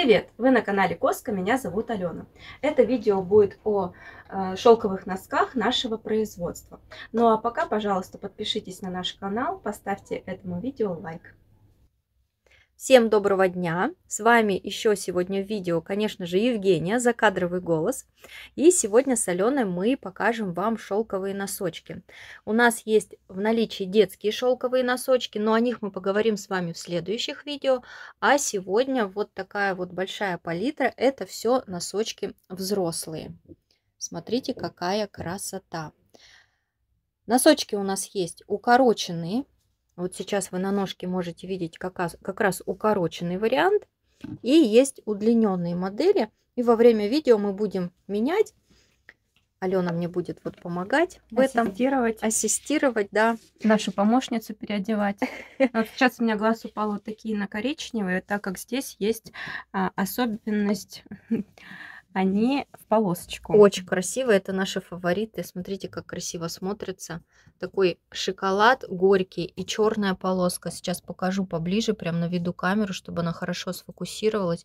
Привет! Вы на канале Коска, меня зовут Алена. Это видео будет о э, шелковых носках нашего производства. Ну а пока, пожалуйста, подпишитесь на наш канал, поставьте этому видео лайк. Всем доброго дня! С вами еще сегодня в видео, конечно же, Евгения, закадровый голос. И сегодня с Аленой мы покажем вам шелковые носочки. У нас есть в наличии детские шелковые носочки, но о них мы поговорим с вами в следующих видео. А сегодня вот такая вот большая палитра, это все носочки взрослые. Смотрите, какая красота! Носочки у нас есть укороченные, вот сейчас вы на ножке можете видеть как раз, как раз укороченный вариант. И есть удлиненные модели. И во время видео мы будем менять. Алена мне будет вот помогать в этом. Ассистировать. Ассистировать, да. Нашу помощницу переодевать. Вот сейчас у меня глаз упал вот такие на коричневые, так как здесь есть а, особенность они в полосочку. Очень красиво, это наши фавориты. Смотрите, как красиво смотрится. Такой шоколад горький и черная полоска. Сейчас покажу поближе, прям на виду камеру, чтобы она хорошо сфокусировалась.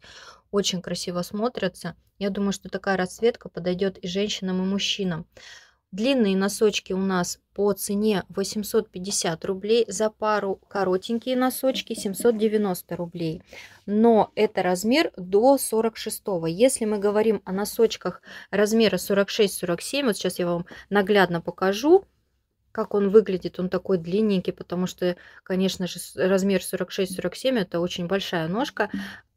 Очень красиво смотрится. Я думаю, что такая расцветка подойдет и женщинам, и мужчинам. Длинные носочки у нас по цене 850 рублей за пару, коротенькие носочки 790 рублей. Но это размер до 46. Если мы говорим о носочках размера 46-47, вот сейчас я вам наглядно покажу, как он выглядит, он такой длинненький, потому что, конечно же, размер 46-47 это очень большая ножка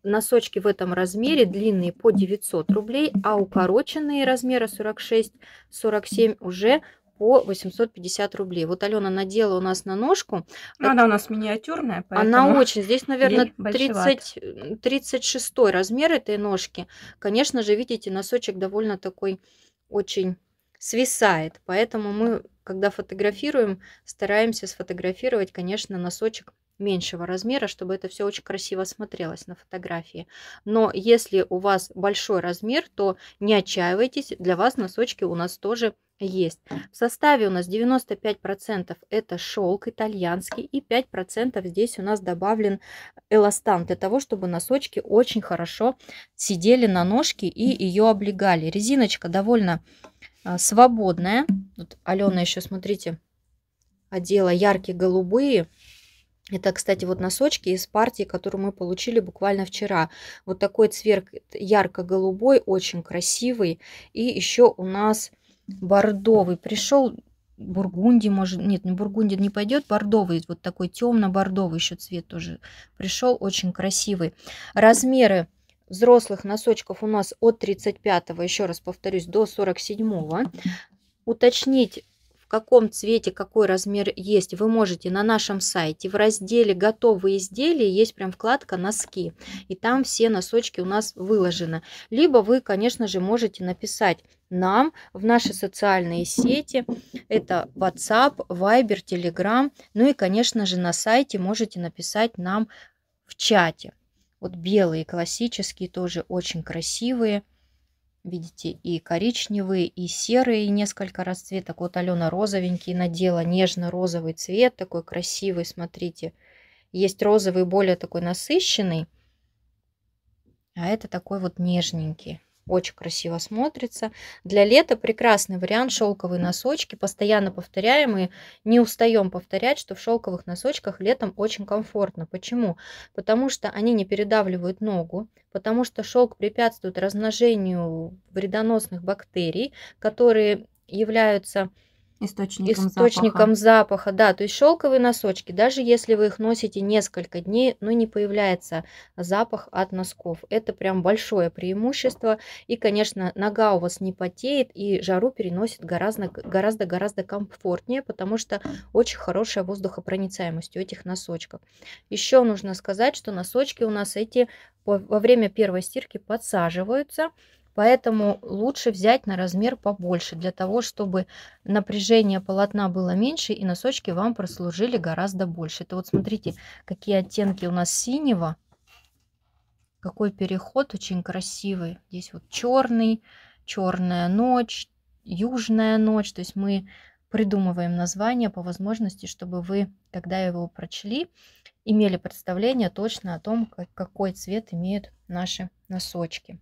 носочки в этом размере длинные по 900 рублей, а укороченные размера 46-47 уже по 850 рублей. Вот Алена надела у нас на ножку. Ну, она у нас миниатюрная, Она очень. Здесь, наверное, 30, 36 размер этой ножки. Конечно же, видите, носочек довольно такой очень свисает. Поэтому мы когда фотографируем, стараемся сфотографировать, конечно, носочек меньшего размера, чтобы это все очень красиво смотрелось на фотографии. Но если у вас большой размер, то не отчаивайтесь, для вас носочки у нас тоже есть. В составе у нас 95% это шелк итальянский и 5% здесь у нас добавлен эластан для того, чтобы носочки очень хорошо сидели на ножке и ее облегали. Резиночка довольно а, свободная, вот Алена еще, смотрите, одела а яркие голубые. Это, кстати, вот носочки из партии, которую мы получили буквально вчера. Вот такой цвет ярко-голубой, очень красивый. И еще у нас бордовый. Пришел бургунди, может, нет, не бургунди не пойдет, бордовый, вот такой темно-бордовый еще цвет тоже пришел, очень красивый. Размеры взрослых носочков у нас от 35, еще раз повторюсь, до 47. Уточнить, в каком цвете какой размер есть, вы можете на нашем сайте. В разделе «Готовые изделия» есть прям вкладка «Носки». И там все носочки у нас выложены. Либо вы, конечно же, можете написать нам в наши социальные сети. Это WhatsApp, Viber, Telegram. Ну и, конечно же, на сайте можете написать нам в чате. Вот белые классические тоже очень красивые. Видите, и коричневые, и серые, и несколько расцветок. Вот Алена розовенький надела, нежно-розовый цвет, такой красивый, смотрите. Есть розовый, более такой насыщенный, а это такой вот нежненький очень красиво смотрится. Для лета прекрасный вариант шелковые носочки, постоянно повторяемые. Не устаем повторять, что в шелковых носочках летом очень комфортно. Почему? Потому что они не передавливают ногу, потому что шелк препятствует размножению вредоносных бактерий, которые являются источником, источником запаха. запаха. Да, то есть шелковые носочки, даже если вы их носите несколько дней, ну не появляется запах от носков. Это прям большое преимущество. И, конечно, нога у вас не потеет и жару переносит гораздо, гораздо, гораздо комфортнее, потому что очень хорошая воздухопроницаемость у этих носочков. Еще нужно сказать, что носочки у нас эти во время первой стирки подсаживаются, Поэтому лучше взять на размер побольше, для того, чтобы напряжение полотна было меньше и носочки вам прослужили гораздо больше. Это вот смотрите, какие оттенки у нас синего. Какой переход очень красивый. Здесь вот черный, черная ночь, южная ночь. То есть мы придумываем название по возможности, чтобы вы, когда его прочли, имели представление точно о том, какой цвет имеют наши носочки.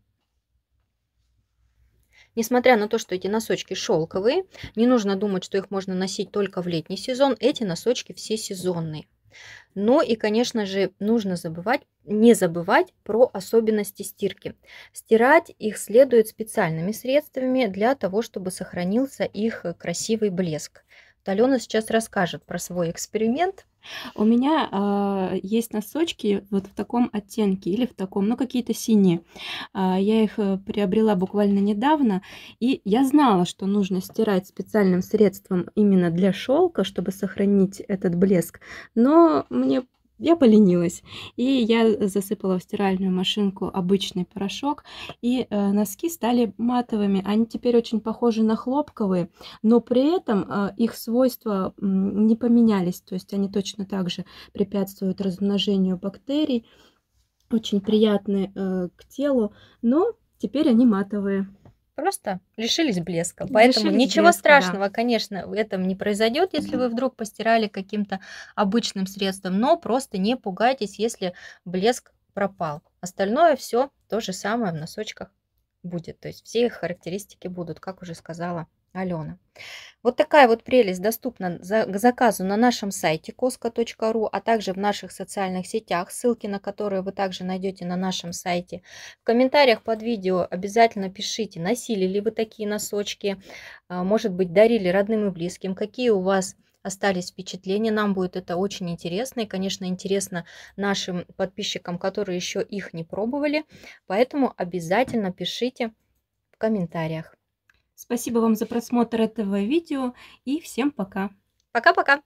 Несмотря на то, что эти носочки шелковые, не нужно думать, что их можно носить только в летний сезон. Эти носочки все сезонные. Ну и, конечно же, нужно забывать, не забывать про особенности стирки. Стирать их следует специальными средствами для того, чтобы сохранился их красивый блеск. Алена сейчас расскажет про свой эксперимент. У меня э, есть носочки вот в таком оттенке или в таком, ну какие-то синие. Э, я их э, приобрела буквально недавно, и я знала, что нужно стирать специальным средством именно для шелка, чтобы сохранить этот блеск. Но мне я поленилась. И я засыпала в стиральную машинку обычный порошок, и э, носки стали матовыми. Они теперь очень похожи на хлопковые, но при этом э, их свойства э, не поменялись. То есть они точно так же препятствуют размножению бактерий, очень приятны э, к телу, но теперь они матовые просто лишились блеска. Поэтому лишились ничего блеска, страшного, да. конечно, в этом не произойдет, если вы вдруг постирали каким-то обычным средством, но просто не пугайтесь, если блеск пропал. Остальное все то же самое в носочках будет. То есть все их характеристики будут, как уже сказала Алена. Вот такая вот прелесть доступна за, к заказу на нашем сайте koska.ru, а также в наших социальных сетях, ссылки на которые вы также найдете на нашем сайте. В комментариях под видео обязательно пишите, носили ли вы такие носочки, а, может быть, дарили родным и близким, какие у вас остались впечатления. Нам будет это очень интересно. И, конечно, интересно нашим подписчикам, которые еще их не пробовали. Поэтому обязательно пишите в комментариях. Спасибо вам за просмотр этого видео и всем пока. Пока-пока.